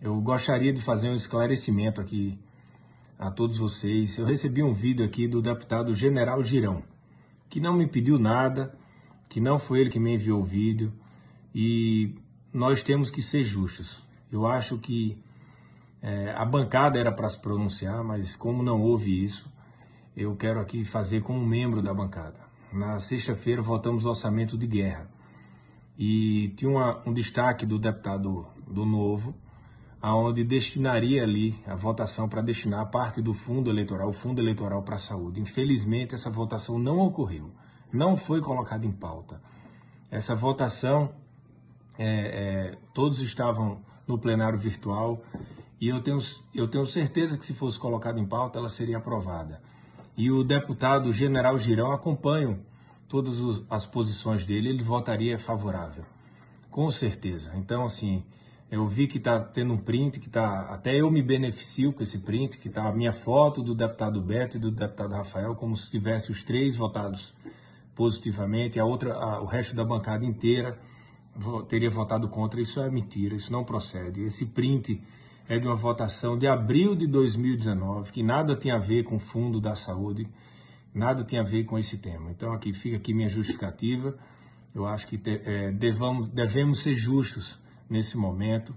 Eu gostaria de fazer um esclarecimento aqui a todos vocês. Eu recebi um vídeo aqui do deputado General Girão, que não me pediu nada, que não foi ele que me enviou o vídeo, e nós temos que ser justos. Eu acho que é, a bancada era para se pronunciar, mas como não houve isso, eu quero aqui fazer como membro da bancada. Na sexta-feira votamos o orçamento de guerra e tinha uma, um destaque do deputado do Novo aonde destinaria ali a votação para destinar parte do fundo eleitoral, o fundo eleitoral para a saúde. Infelizmente, essa votação não ocorreu, não foi colocada em pauta. Essa votação, é, é, todos estavam no plenário virtual e eu tenho, eu tenho certeza que se fosse colocada em pauta, ela seria aprovada. E o deputado General Girão acompanha todas as posições dele, ele votaria favorável, com certeza. Então, assim, eu vi que está tendo um print, que tá até eu me beneficio com esse print, que está a minha foto do deputado Beto e do deputado Rafael, como se tivesse os três votados positivamente, a outra, a, o resto da bancada inteira teria votado contra. Isso é mentira, isso não procede. Esse print é de uma votação de abril de 2019, que nada tem a ver com o fundo da saúde, nada tem a ver com esse tema. Então aqui fica aqui minha justificativa. Eu acho que te, é, devamos, devemos ser justos nesse momento